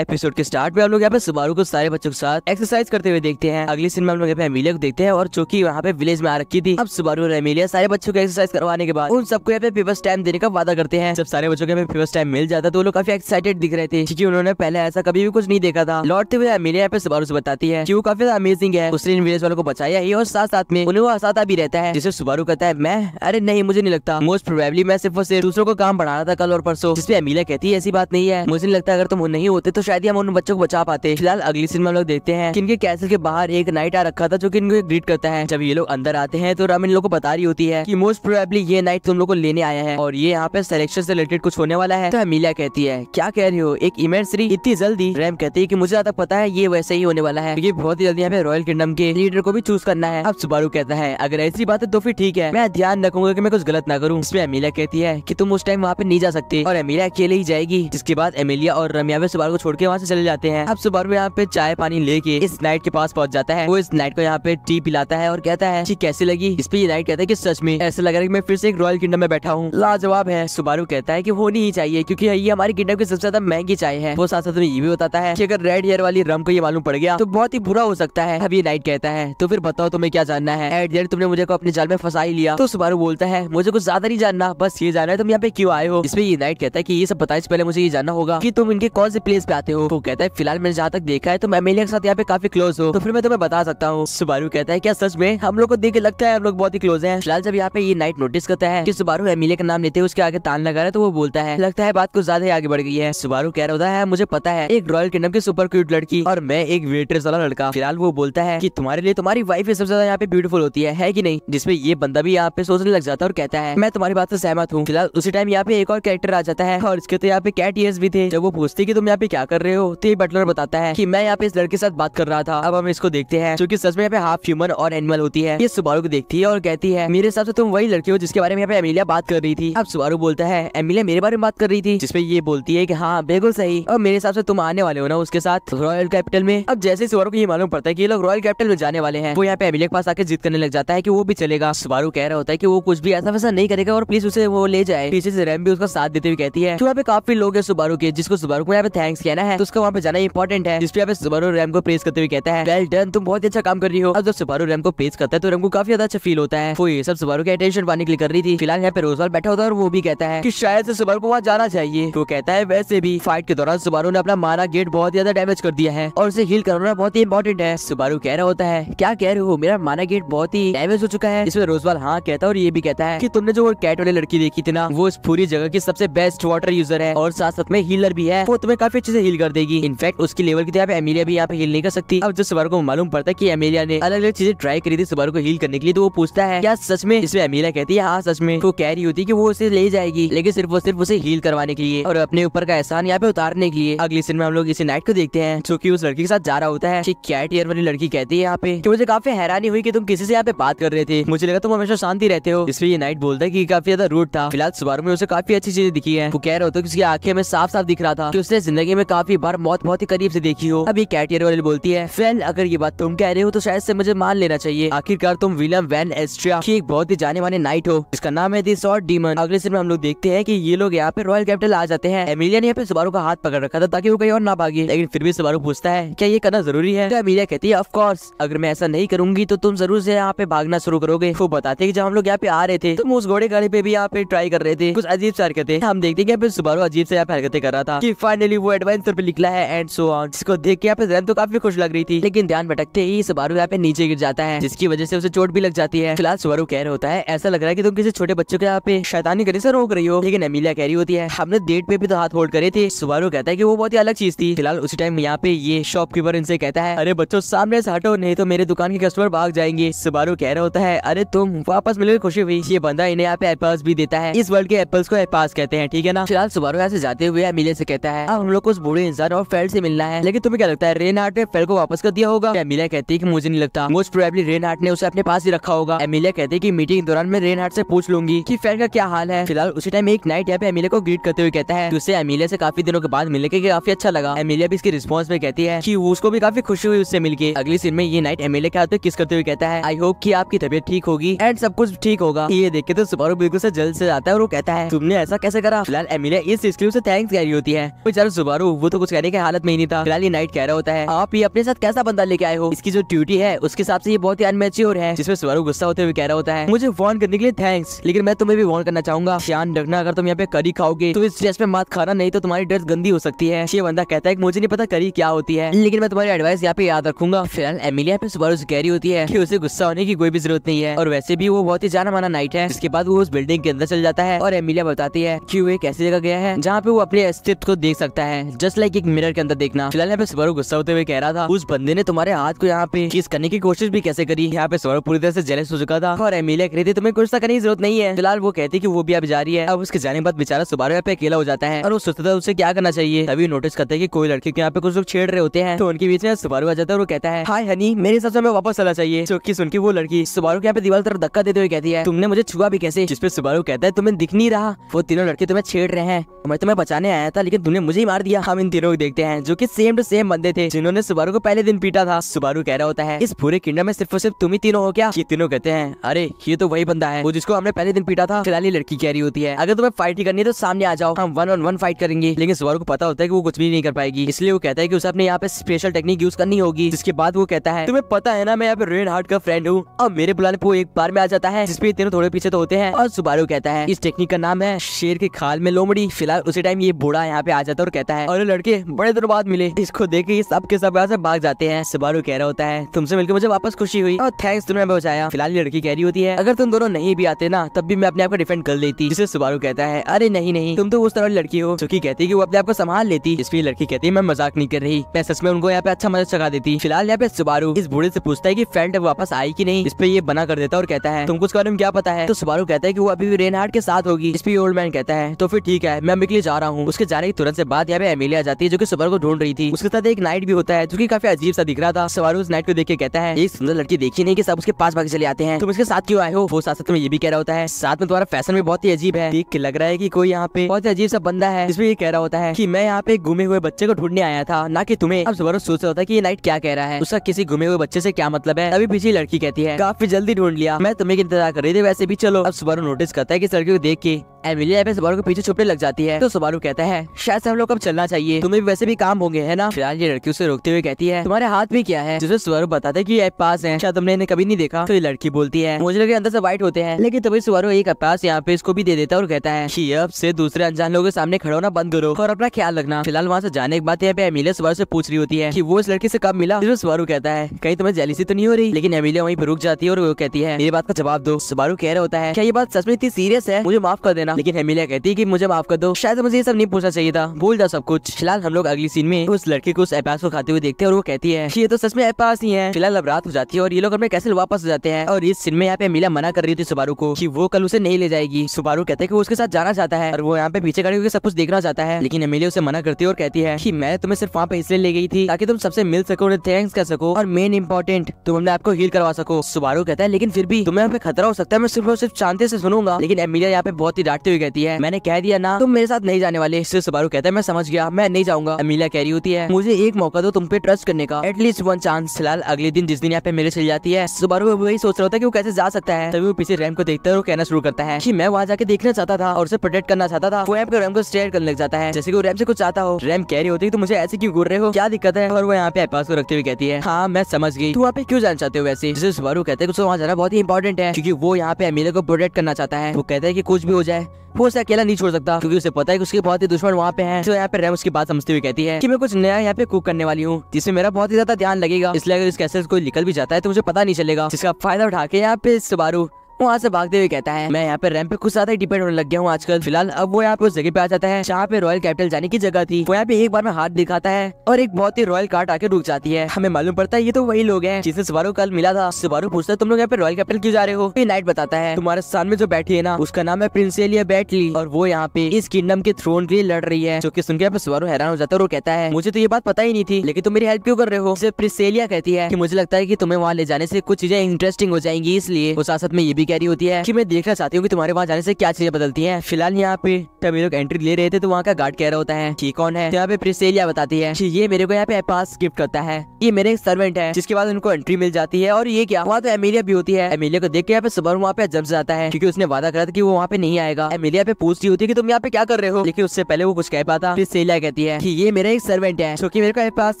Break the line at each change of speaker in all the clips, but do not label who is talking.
episode के start में हम लोग यहाँ पे सुबारू को सारे बच्चों के साथ एक्सरसाइज करते हुए देखते हैं अगली सीन में हम लोग यहाँ पे एमिलिया को देखते हैं और चूकी वहाँ यहाँ पे विलेज में आ रखी थी अब सुबारू और एमिलिया सारे बच्चों को एक्सरसाइज करवाने के बाद उन सबको यहाँ पे फीवर्स टाइम देने का वादा करते हैं जब सारे बच्चों को फीवर्स टाइम मिल जाता तो वो लोग काफी एक्साइटेड दिख रहे थे क्योंकि उन्होंने पहले ऐसा कभी भी कुछ नहीं देखा था लौटते हुए एमिलिया यहाँ पे सुबारू से बताती है की वो काफी अमेजिंग है उसने इन विलेज वालों को बचाया ही और साथ साथ में उन्हें वो हसाता भी रहता है जिसे सुबारू कहता है मैं अरे नहीं मुझे नहीं लगता मोस्ट प्रोबेबली मैं सिर्फ और सिर्फ दूसरों को काम बढ़ाना था कल और परसों जिसपे एमिलिया कहती है ऐसी बात नहीं है मुझे नहीं लगता अगर तुम नहीं होते तो शायद ही हम उन बच्चों को बचा पाते फिलहाल अगली सीन में हम लोग देखते हैं इनके कैसल के बाहर एक नाइट आ रखा था जो की इनको ग्रीट करता है जब ये लोग अंदर आते हैं तो रम इन लोग को बता रही होती है की मोस्ट प्रोबेबली ये नाइट तुम लोग को लेने आया है और ये यहाँ पे सिलेक्शन से रिलेटेड कुछ होने वाला है तो अमीलिया कहती है क्या कह रही हो एक इमेज इतनी जल्दी रैम कहती है की मुझे ज्यादा पता है ये वैसे ही होने वाला है क्योंकि बहुत ही जल्दी यहाँ पे रॉयल किंगडम के लीडर को भी चूज करना है अब सुबारू कहता है अगर ऐसी बात है तो फिर ठीक है मैं ध्यान रखूंगा की मैं कुछ गलत ना करूँ इसमें अमीलिया कहती है की तुम उस टाइम वहाँ पे नहीं जा सकते और अमीलिया अकेले ही जाएगी जिसके बाद अमीलिया और रमिया सुबारू को छोड़ के वहाँ से चले जाते हैं अब सुबह यहाँ पे चाय पानी लेके इस नाइट के पास पहुँच जाता है वो इस नाइट को यहाँ पे टी पिलाता है और कहता है कैसे लगी इस पे ये नाइट कहता है की सच में ऐसा लग रहा है मैं फिर से एक रॉयल किंगडम में बैठा हूँ लाजवाब है सुबारू कहता है की वो नहीं चाहिए क्यूँकी ये हमारी किंगडम की सबसे ज्यादा महंगी चाय है वो साथ साथ में ये भी बताता है की अगर रेड हेयर वाली रम को ये मालूम पड़ गया तो बहुत ही बुरा हो सकता है अब ये नाइट कहता है तो फिर बताओ तुम्हें क्या जानना है एट तुमने मुझे को अपने जाल में फंसा ही लिया तो सुबारू बोलता है मुझे कुछ ज्यादा नहीं जानना बस ये जानना है तुम यहाँ पे क्यों आए हो इसमें ये नाइट कहता है की ये सब बताए पहले मुझे ये जानना होगा की तुम इनके कौन से प्लेस पे जाते हो वो कहता है फिलहाल मैंने जहाँ तक देखा है तुम तो एमेलिया के साथ यहाँ पे काफी क्लोज हो तो फिर मैं तुम्हें बता सकता हूँ सुबारू कहता है क्या सच में हम लोग को देख के लगता है हम लोग बहुत ही क्लोज है फिलहाल जब यहाँ पे ये नाइट नोटिस करता है की सुबारू एमिलिया का नाम लेते हैं उसके आगे तान लगा रहे तो वो बोलता है लगता है बात कुछ ज्यादा ही आगे बढ़ गई है सुबारू कह रहा होता है मुझे पता है एक रॉयल किंगडम की सुपर क्यूट लड़की और मैं एक वेट्रेस वाला लड़का फिलहाल वो बोलता है की तुम्हारे लिए तुम्हारी वाइफ सबसे ज्यादा यहाँ पे ब्यूटीफुल होती है, की नहीं जिसमें ये बंदा भी यहाँ पे सोचने लग जाता है और कहता है मैं तुम्हारी बात से सहमत हूँ फिलहाल उसी टाइम यहाँ पे एक और कैरेक्टर आ जाता है और इसके तो यहाँ पे कैट ईयर्स भी थे जब वो पूछती की तुम यहाँ पे क्या कर रहे हो तो ये बटलर बताता है की मैं यहाँ पे इस लड़के के साथ बात कर रहा था अब हम इसको देखते हैं क्योंकि सच में यहाँ पे हाफ ह्यूमन और एनिमल होती है ये सुबारू को देखती है और कहती है मेरे हिसाब से तुम वही लड़के हो जिसके बारे में यहाँ पे एमिलिया बात कर रही थी अब सुबारू बोलता है अमीलिया मेरे बारे में बात कर रही थी जिसमें ये बोलती है की हाँ बिल्कुल सही और मेरे हिसाब से तुम आने वाले हो ना उसके साथ रॉयल कैपिटल में अब जैसे सुबारू को ये मालूम पड़ता है की लोग रॉयल कैपिटल में जाने वाले हैं वो यहाँ पे एमिलिया के पास आके जिद करने लग जाता है की वो भी चलेगा सुबारू कह रहा होता है की वो कुछ भी ऐसा वैसा नहीं करेगा और प्लीज उसे वो ले जाए पीछे से रैम भी उसका साथ देते हुए कहती है यहाँ पे काफी लोग है सुबारू के जिसको सुबारू को यहाँ पे थैंक्स कहना वगैरह है तो उसका वहाँ पे जाना इंपॉर्टेंट है जिसपे आप सुबारू रैम को प्रेस करते हुए कहता है वेल डन तुम बहुत अच्छा काम कर रही हो अब जब सुबारू रैम को प्रेस करता है तो रैम को काफी ज्यादा अच्छा फील होता है वो ये सब सुबारू की अटेंशन पाने के लिए कर रही थी फिलहाल यहाँ पे रोजवाल बैठा होता है और वो भी कहता है की शायद से सुबारू को वहाँ जाना चाहिए तो वो कहता है वैसे भी फाइट के दौरान सुबारू ने अपना मारा गेट बहुत ज्यादा डैमेज कर दिया है और उसे हील करना बहुत ही इंपॉर्टेंट है सुबारू कह रहा होता है क्या कह रहे हो मेरा माना गेट बहुत ही डैमेज हो चुका है इसमें रोजवाल हाँ कहता है और ये भी कहता है की तुमने जो कैट वाली लड़की देखी थी ना वो इस पूरी जगह की सबसे बेस्ट वाटर यूजर है और साथ साथ में हीलर भी है वो तुम्हें काफी अच्छे से हील कर देगी इनफेक्ट उसकी लेवल की यहाँ तो एमिलिया भी यहाँ पे हील नहीं कर सकती अब जब सबर को मालूम पड़ता है की एमिलिया ने अलग अलग चीजें ट्राई करी थी सबर को हील करने के लिए तो वो पूछता है क्या सच में इसमें एमिलिया कहती है हाँ सच में तो वो कह रही होती है की वो उसे ले जाएगी लेकिन सिर्फ और सिर्फ उसे हील करवाने के लिए और अपने ऊपर का एहसान यहाँ पे उतारने के लिए अगली सीन में हम लोग इसी नाइट को देखते हैं जो की उस लड़की के साथ जा रहा होता है कैट ईयर वाली लड़की कहती है यहाँ पे की मुझे काफी हैरानी हुई की तुम किसी से यहाँ पे बात कर रहे थे मुझे लगा तुम हमेशा शांति रहते हो इसलिए नाइट बोलता है की काफी ज्यादा रूट था फिलहाल सुबह में उसे काफी अच्छी चीजें दिखी है वो कह रहे हो है उसकी आंखें में साफ साफ दिख रहा था उसने जिंदगी में काफी बार मौत बहुत ही करीब से देखी हो अभी कैटियर वाली बोलती है फेल अगर ये बात तुम कह रहे हो तो शायद से मुझे मान लेना चाहिए आखिरकार तुम विलियम वैन एस्ट्रिया की एक बहुत ही जाने माने नाइट हो जिसका नाम है दिस और डीमन अगले सिर में हम लोग देखते हैं की ये लोग यहाँ पे रॉयल कैपिटल आ जाते हैं एमिलिया ने यहाँ पे सुबारू का हाथ पकड़ रखा था ताकि वो कहीं और ना भागे लेकिन फिर भी सुबारू पूछता है क्या ये करना जरूरी है तो एमिलिया कहती है ऑफकोर्स अगर मैं ऐसा नहीं करूंगी तो तुम जरूर से यहाँ पे भागना शुरू करोगे वो बताते हैं जब हम लोग यहाँ पे आ रहे थे तुम तो उस घोड़े गाड़ी पे भी यहाँ पे ट्राई कर रहे थे कुछ अजीब से हम देखते हैं सुबारू अजीब से यहाँ पे हरकते कर रहा था कि फाइनली वो एडवाइस पत्थर पे निकला है एंड सो ऑन जिसको देख के यहाँ पे जैन तो काफी खुश लग रही थी लेकिन ध्यान भटकते ही सुबारू यहाँ पे नीचे गिर जाता है जिसकी वजह से उसे चोट भी लग जाती है फिलहाल सुबारू कह रहा होता है ऐसा लग रहा है की तुम किसी छोटे बच्चों के यहाँ पे शैतानी करे से रोक रही हो लेकिन अमीलिया कह रही होती है हमने डेट पे भी तो हाथ होल्ड करे थे सुबारू कहता है की वो बहुत ही अलग चीज थी फिलहाल उसी टाइम यहाँ पे ये शॉपकीपर इनसे कहता है अरे बच्चों सामने से हटो नहीं तो मेरे दुकान के कस्टमर भाग जाएंगे सुबारू कह रहा होता है अरे तुम वापस मिलकर खुशी हुई ये बंदा इन्हें यहाँ पे एप्पल्स भी देता है इस वर्ल्ड के एप्पल्स को एप्पल्स कहते हैं ठीक है ना फिलहाल सुबारू यहाँ से जाते हुए अमीलिया से कहता है अब हम लोग को उस बूढ़े बूढ़े इंसान और फेल से मिलना है लेकिन तुम्हें क्या लगता है रेन हार्ट ने फेल को वापस कर दिया होगा एमिलिया कहती है की मुझे नहीं लगता मोस्ट प्रोबेबली रेन हार्ट ने उसे अपने पास ही रखा होगा एमिलिया कहती है की मीटिंग के दौरान मैं रेन हार्ट से पूछ लूंगी की फेल का क्या हाल है फिलहाल उसी टाइम एक नाइट यहाँ पे एमिलिया को ग्रीट करते हुए कहता है उसे एमिलिया से काफी दिनों के बाद मिलने के काफी अच्छा लगा एमिलिया भी इसके रिस्पॉन्स में कहती है की उसको भी काफी खुशी हुई उससे मिलकर अगली सीन में ये नाइट एमिलिया के हाथ में किस करते हुए कहता है आई होप की आपकी तबियत ठीक होगी एंड सब कुछ ठीक होगा ये देखे तो सुबह बिल्कुल से जल्द से जाता है और वो कहता है तुमने ऐसा कैसे करा फिलहाल एमिलिया इस स्क्रीन से थैंक्स कह रही होती है बेचारा सुबारू वो तो कुछ कहने की हालत में ही नहीं था फिलहाल ये नाइट कह रहा होता है आप ये अपने साथ कैसा बंदा लेके आए हो इसकी जो ड्यूटी है उसके हिसाब से ये बहुत ही अनमेच्योर है जिसमें स्वरू गुस्सा होते हुए कह रहा होता है मुझे वॉर्न करने के लिए थैंक्स लेकिन मैं तुम्हें भी वॉर्न करना चाहूंगा ध्यान रखना अगर तुम यहाँ पे करी खाओगे तो इस ड्रेस पे मात खाना नहीं तो तुम्हारी ड्रेस गंदी हो सकती है ये बंदा कहता है मुझे नहीं पता करी क्या होती है लेकिन मैं तुम्हारी एडवाइस यहाँ पे याद रखूंगा फिलहाल एमिलिया पे सुबह कह रही होती है की उसे गुस्सा होने की कोई भी जरूरत नहीं है और वैसे भी वो बहुत ही जाना माना नाइट है इसके बाद वो उस बिल्डिंग के अंदर चल जाता है और एमिलिया बताती है की वो एक ऐसी जगह गया है जहाँ पे वो अपने अस्तित्व को देख सकता है जस्ट लाइक एक मिरर के अंदर देखना फिलहाल यहाँ पे स्वरूप गुस्सा होते हुए कह रहा था उस बंदे ने तुम्हारे हाथ को यहाँ पे किस करने की कोशिश भी कैसे करी यहाँ पे स्वरूप पूरी तरह से जेलस हो चुका था और एमिलिया कह रही थी तुम्हें कुछ करने की जरूरत नहीं है फिलहाल वो कहती की वो भी अब जा रही है अब उसके जाने बाद बेचारा सुबह यहाँ पे अकेला हो जाता है और सोचता था उसे क्या करना चाहिए तभी नोटिस करते है की कोई लड़की यहाँ पे कुछ लोग छेड़ रहे होते हैं तो उनके बीच में सुबह आ जाता है और कहता है हाई हनी मेरे हिसाब से हमें वापस आना चाहिए चौकी सुन के वो लड़की सुबह के यहाँ पे दीवार तरफ धक्का देते हुए कहती है तुमने मुझे छुआ भी कैसे जिसपे सुबह कहता है तुम्हें दिख नहीं रहा वो तीनों लड़के तुम्हें छेड़ रहे हैं तो मैं तुम्हें बचाने आया था लेकिन तुमने मुझे ही मार दिया हम इन तीनों को देखते हैं जो की सेम टू सेम बंदे थे जिन्होंने सुबारू को पहले दिन पीटा था सुबारू कह रहा होता है इस पूरे किंडम में सिर्फ और सिर्फ तुम ही तीनों हो क्या ये तीनों कहते हैं अरे ये तो वही बंदा है वो जिसको हमने पहले दिन पीटा था फिलहाल लड़की कह रही होती है अगर तुम्हें फाइट ही करनी है तो सामने आ जाओ हम वन ऑन वन फाइट करेंगे लेकिन सुबारू को पता होता है की वो कुछ भी नहीं कर पाएगी इसलिए वो कहता है की उसे अपने यहाँ पे स्पेशल टेक्निक यूज करनी होगी जिसके बाद वो कहता है तुम्हें पता है ना मैं यहाँ पे रेन हार्ट का फ्रेंड हूँ और मेरे बुलाने पर एक बार में आ जाता है जिसपे तीनों थोड़े पीछे तो होते हैं और सुबारू कहता है इस टेक्निक का नाम है शेर के खाल में लोमड़ी फिलहाल उसी टाइम ये बूढ़ा यहाँ पे आ जाता है और कहता है और लड़के बड़े दिनों बाद मिले इसको देखे सब के सब यहाँ से भाग जाते हैं सुबारू कह रहा होता है तुमसे मिलकर मुझे वापस खुशी हुई और थैंक्स तुम्हें पहुंचाया फिलहाल लड़की कह रही होती है अगर तुम दोनों नहीं भी आते ना तब भी मैं अपने आप को डिफेंड कर लेती जिसे सुबारू कहता है अरे नहीं नहीं तुम तो उस तरह लड़की हो चुकी कहती है वो अपने आपको संभाल लेती इसलिए लड़की कहती है मैं मजाक नहीं कर रही मैं सच में उनको यहाँ पे अच्छा मदद चला देती फिलहाल यहाँ पे सुबारू इस बूढ़े से पूछता है की फ्रेंड वापस आई की नहीं इस पे ये बना कर देता और कहता है तुमको उसके बारे में क्या पता है तो सुबारू कहता है की वो अभी भी रेनहार्ट के साथ होगी इस पे ओल्ड मैन कहता है तो फिर ठीक है मैं अभी जा रहा हूँ उसके जाने की तुरंत से बाद यहाँ पे एमिलिया आ जाती है जो की सुबह को ढूंढ रही थी उसके साथ एक नाइट भी होता है जो की काफी अजीब सा दिख रहा था सवार उस नाइट को देख के कहता है एक सुंदर लड़की देखी नहीं की सब उसके पास भाग चले आते हैं तुम इसके साथ क्यों आए हो वो साथ साथ में ये भी कह रहा होता है साथ में तुम्हारा फैशन भी बहुत ही अजीब है देख के लग रहा है की कोई यहाँ पे बहुत ही अजीब सा बंदा है जिसमें ये कह रहा होता है की मैं यहाँ पे घूमे हुए बच्चे को ढूंढने आया था ना की तुम्हें अब सुबह सोच रहा होता है की ये नाइट क्या कह रहा है उसका किसी घूमे हुए बच्चे से क्या मतलब है अभी पीछे लड़की कहती है काफी जल्दी ढूंढ लिया मैं तुम्हें इंतजार कर रही थी वैसे भी चलो अब सुबह नोटिस करता है की इस लड़की को देख के एमिलिया सुबह को पीछे छुपने लग जाती है तो सुबह कहता है शायद हम लोग अब चलना चाहिए चाहिए तुम्हें वैसे भी काम होंगे है ना फिलहाल ये लड़की उसे रोकते हुए कहती है तुम्हारे हाथ में क्या है जिसे स्वरूप बताते की ये पास है शायद तुमने इन्हें कभी नहीं देखा तो ये लड़की बोलती है मुझे लगे अंदर से व्हाइट होते हैं लेकिन तुम्हें सुवारो एक पास यहाँ पे इसको भी दे देता और कहता है की अब से दूसरे अनजान लोगों के सामने खड़ा होना बंद करो और अपना ख्याल रखना फिलहाल वहाँ से जाने के बाद यहाँ पे अमीले स्वर से पूछ रही होती है की वो इस लड़की से कब मिला जिसे सुवारू कहता है कहीं तुम्हें जैलिसी तो नहीं हो रही लेकिन अमीले वहीं पर रुक जाती है और वो कहती है मेरी बात का जवाब दो सुबारू कह रहा होता है क्या ये बात सच में इतनी सीरियस है मुझे माफ कर देना लेकिन एमिलिया कहती है की मुझे माफ कर दो शायद मुझे ये सब नहीं पूछना चाहिए था भूल जा सब कुछ फिलहाल हम लोग अगली सीन में उस लड़की को उस एपास को खाते हुए देखते हैं और वो कहती है ये तो सच में एपास ही है फिलहाल अब रात हो जाती है और ये लोग अपने कैसे वापस जाते हैं और इस सीन में यहाँ पे मीला मना कर रही थी सुबारू को की वो कल उसे नहीं ले जाएगी सुबारू कहते हैं कि वो उसके साथ जाना चाहता है और वो यहाँ पे पीछे खड़े सब कुछ देखना चाहता है लेकिन अमीले उसे मना करती है और कहती है की मैं तुम्हें सिर्फ वहाँ पे इसलिए ले गई थी ताकि तुम सबसे मिल सको उन्हें थैंक्स कर सको और मेन इंपॉर्टेंट तुम हमने आपको हील करवा सको सुबारू कहता है लेकिन फिर भी तुम्हें यहाँ पे खतरा हो सकता है मैं सिर्फ सिर्फ शांति से सुनूंगा लेकिन एमिलिया यहाँ पे बहुत ही डांटते हुए कहती है मैंने कह दिया ना तुम मेरे साथ नहीं जाने वाले सिर्फ सुबारू कहता है मैं समझ गया मैं मैं नहीं जाऊंगा अमीला कह रही होती है मुझे एक मौका दो तुम पे ट्रस्ट करने का एटलीस्ट वन चांस फिलहाल अगले दिन जिस दिन यहाँ पे मेरे चल जाती है सुबारू वही सोच रहा होता है की वो कैसे जा सकता है तभी वो पीछे रैम को देखता है और कहना शुरू करता है की मैं वहाँ जाके देखना चाहता था और उसे प्रोटेक्ट करना चाहता था वो ऐप रैम को स्टेयर करने लग जाता है जैसे वो रैम से कुछ चाहता हो रैम कह रही होती है तो मुझे ऐसे क्यों घूर रहे हो क्या दिक्कत है और वो यहाँ पे एपास को रखते हुए कहती है हाँ मैं समझ गई तू वहाँ पे क्यों जाना चाहते हो वैसे जैसे सुबारू कहते हैं वहाँ जाना बहुत ही इंपॉर्टेंट है क्योंकि वो यहाँ पे अमीला को प्रोटेक्ट करना चाहता है वो कहता है कि कुछ भी हो जाए वो उसे अकेला नहीं छोड़ सकता क्योंकि उसे पता है कि उसके बहुत ही दुश्मन वहाँ पे हैं तो यहाँ पे रैम उसकी बात समझते हुए कहती है की मैं कुछ नया यहाँ पे कुक करने वाली हूँ जिसमें मेरा बहुत ही ज्यादा ध्यान लगेगा इसलिए अगर इस कैसे कोई निकल भी जाता है तो मुझे पता नहीं चलेगा जिसका फायदा उठा के यहाँ पे सुबारू वहाँ से भागते हुए कहता है मैं यहाँ पे रैम पे खुद ज्यादा डिपेंड होने लग गया हूँ आजकल फिलहाल अब वो यहाँ पे उस जगह पे आ जाता है जहाँ पे रॉयल कैपिटल जाने की जगह थी वो यहाँ पे एक बार में हाथ दिखाता है और एक बहुत ही रॉयल कार्ड आके रुक जाती है हमें मालूम पड़ता है ये तो वही लोग है जिसे सुबारू कल मिला था सुबारू पूछता है तुम लोग यहाँ पे रॉयल कैपिटल क्यों जा रहे हो ये नाइट बताता है तुम्हारे सामने जो बैठी है ना उसका नाम है प्रिंसेलिया बैटली और वो यहाँ पे इस किंगडम के थ्रोन के लिए लड़ रही है जो की सुनकर यहाँ पे सुबारू हैरान हो जाता है और कहता है मुझे तो ये बात पता ही नहीं थी लेकिन तुम मेरी हेल्प क्यों कर रहे हो प्रिंसेलिया कहती है की मुझे लगता है की तुम्हें वहाँ ले जाने से कुछ चीजें इंटरेस्टिंग हो जाएंगी इसलिए उस आसत में ये भी कह रही होती है कि मैं देखना चाहती हूँ कि तुम्हारे वहाँ जाने से क्या चीजें बदलती है फिलहाल यहाँ पे तब ये लोग एंट्री ले रहे थे तो वहाँ का गार्ड कह रहा होता है कि कौन है तो यहाँ पे प्रिसेलिया बताती है कि ये मेरे को यहाँ पे पास गिफ्ट करता है ये मेरे सर्वेंट है जिसके बाद उनको एंट्री मिल जाती है और ये क्या वहाँ तो एमिलिया भी होती है एमिलिया को देख के यहाँ पे सुबह वहाँ पे जब जाता है क्योंकि उसने वादा करा था की वो वहाँ पे नहीं आएगा एमिलिया पे पूछती होती है की तुम यहाँ पे क्या कर रहे हो लेकिन उससे पहले वो कुछ कह पाता प्रिसेलिया कहती है की ये मेरा एक सर्वेंट है जो की मेरे को पास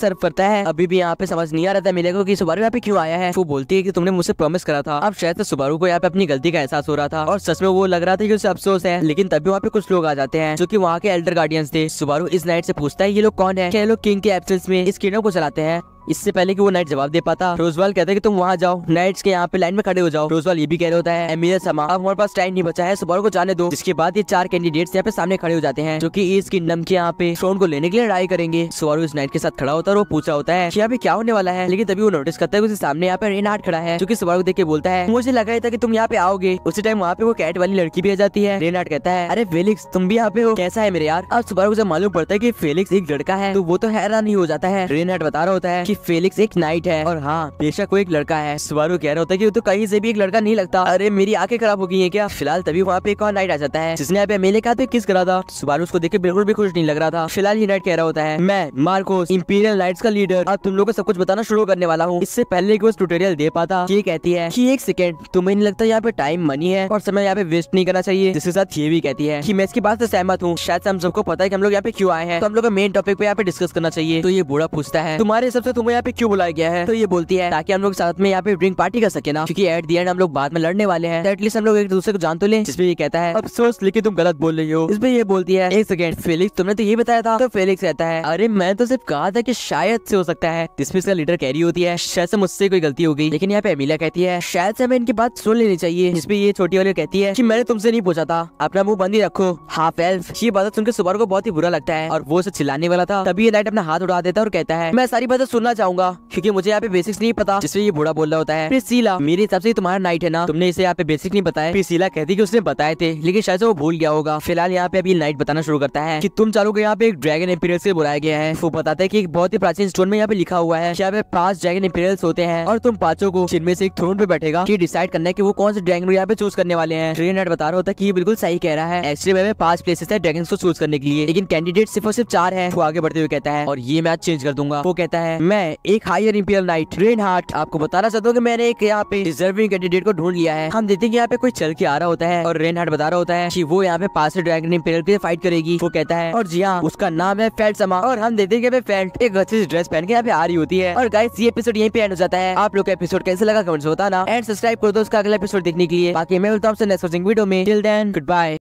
सर्व करता है अभी भी यहाँ पे समझ नहीं आ रहा था एमिलिया को सुबह यहाँ पे क्यों आया है वो बोलती है की तुमने मुझसे प्रॉमिस करा था अब शायद सुबह को यहाँ पे अपनी गलती का एहसास हो रहा था और सच में वो लग रहा था कि उसे अफसोस है लेकिन तभी वहाँ पे कुछ लोग आ जाते हैं जो कि वहाँ के एल्डर गार्डियंस थे सुबारू इस नाइट से पूछता है ये लोग कौन है क्या लोग किंग के एब्सेंस में इस किरणों को चलाते हैं इससे पहले की वो नाइट जवाब दे पाता रोजवाल कहता है की तुम वहाँ जाओ नाइट्स के यहाँ पे लाइन में खड़े हो जाओ रोजवाल ये भी कह रहे होता है एमिर समा अब हमारे पास टाइम नहीं बचा है सुबह को जाने दो इसके बाद ये चार कैंडिडेट्स यहाँ पे सामने खड़े हो जाते हैं जो की इस किंगडम के यहाँ पे थ्रोन को लेने के लिए लड़ाई करेंगे सुबह उस नाइट के साथ खड़ा होता है वो पूछा होता है यहाँ पे क्या होने वाला है लेकिन तभी वो नोटिस करता है उसके सामने यहाँ पे रेनार्ड खड़ा है जो की सुबह देख के बोलता है मुझे लगा था की तुम यहाँ पे आओगे उसी टाइम वहाँ पे वो कैट वाली लड़की भी आ जाती है रेनार्ड कहता है अरे फेलिक्स तुम भी यहाँ पे हो कैसा है मेरे यार अब सुबह मालूम पड़ता है की फेलिक्स एक लड़का है तो वो तो हैरान ही हो जाता है रेनार्ड बता रहा होता है की फेलिक्स एक नाइट है और हाँ बेशक वो एक लड़का है सुबारू कह रहा होता है की तो कहीं से भी एक लड़का नहीं लगता अरे मेरी आंखें खराब हो गई है क्या फिलहाल तभी वहाँ पे एक और नाइट आ जाता है जिसने अभी मेले कहा किस करा था सुबारू उसको देख के बिल्कुल भी खुश नहीं लग रहा था फिलहाल ये नाइट कह रहा होता है मैं मार्कोस इंपीरियल नाइट का लीडर अब तुम लोग को सब कुछ बताना शुरू करने वाला हूँ इससे पहले की वो ट्यूटोरियल दे पाता ये कहती है की एक सेकेंड तुम्हें नहीं लगता यहाँ पे टाइम मनी है और समय यहाँ पे वेस्ट नहीं करना चाहिए जिसके साथ ये भी कहती है की मैं इसकी बात से सहमत हूँ शायद हम सबको पता है की हम लोग यहाँ पे क्यों आए हैं तो हम लोग मेन टॉपिक पे यहाँ पे डिस्कस करना चाहिए तो ये बुरा पूछता है तुम्हारे सबसे तुम को यहाँ पे क्यों बुलाया गया है तो ये बोलती है ताकि हम लोग साथ में यहाँ पे ड्रिंक पार्टी कर सके ना क्योंकि एट दी एंड हम लोग बाद में लड़ने वाले हैं एटलीस्ट हम लोग एक दूसरे को जान तो ले जिसमें ये कहता है अब सोच लेकिन तुम गलत बोल रही हो इसमें ये बोलती है एक सेकेंड फेलिक्स तुमने तो ये बताया था तो फेलिक्स कहता है अरे मैं तो सिर्फ कहा था की शायद से हो सकता है जिसमें इसका लीडर कैरी होती है शायद से मुझसे कोई गलती हो गई लेकिन यहाँ पे अमीला कहती है शायद से हमें इनकी बात सुन लेनी चाहिए जिसपे ये छोटी वाली कहती है की मैंने तुमसे नहीं पूछा था अपना मुंह बंद ही रखो हाफ एल्फ ये बात सुनकर सुबह को बहुत ही बुरा लगता है और वो उसे चिल्लाने वाला था तभी ये लाइट अपना हाथ उड़ा देता है और कहता है मैं सारी बातें सुन घूमना चाहूंगा क्योंकि मुझे यहाँ पे बेसिक्स नहीं पता जिसमें ये बुरा बोल रहा होता है फिर सीला मेरे हिसाब से तुम्हारा नाइट है ना तुमने इसे यहाँ पे बेसिक नहीं बताया फिर सीला कहती कि उसने बताए थे लेकिन शायद वो भूल गया होगा फिलहाल यहाँ पे अभी नाइट बताना शुरू करता है की तुम चालू के यहाँ पे एक ड्रैगन एम्पीरियल से बुलाया गया है वो बताते हैं की बहुत ही प्राचीन स्टोन में यहाँ पे लिखा हुआ है यहाँ पे पांच ड्रैगन एम्पीरियल्स होते हैं और तुम पांचों को जिनमें से एक थ्रोन पे बैठेगा की डिसाइड करना है की वो कौन से ड्रैगन यहाँ पे चूज करने वाले हैं ट्रेन नाइट बता रहा होता है की बिल्कुल सही कह रहा है एक्चुअली में पांच प्लेसेस है ड्रैगन को चूज करने के लिए लेकिन कैंडिडेट सिर्फ और सिर्फ चार है वो आगे बढ़ते हुए कहता है और ये मैच चेंज कर दूंगा वो कहता है मैं मैं एक higher imperial knight Reinhard आपको बताना चाहता हूँ कि मैंने एक यहाँ पे डिजर्विंग कैंडिडेट को ढूंढ लिया है हम देखते हैं यहाँ पे कोई चल के आ रहा होता है और रेन हार्ट बता रहा होता है कि वो यहाँ पे पास ड्रैगन इंपीरियल के फाइट करेगी वो कहता है और जी हाँ उसका नाम है फेल्ट समा और हम देखते हैं फेल्ट एक अच्छी ड्रेस पहन के यहाँ पे आ रही होती है और गाइस ये एपिसोड यही पे एंड हो जाता है आप लोग का एपिसोड कैसे लगा कमेंट्स बताना एंड सब्सक्राइब कर दो उसका अगला एपिसोड देखने के लिए बाकी मैं बोलता हूँ नेक्स्ट वीडियो में टिल देन गुड बाय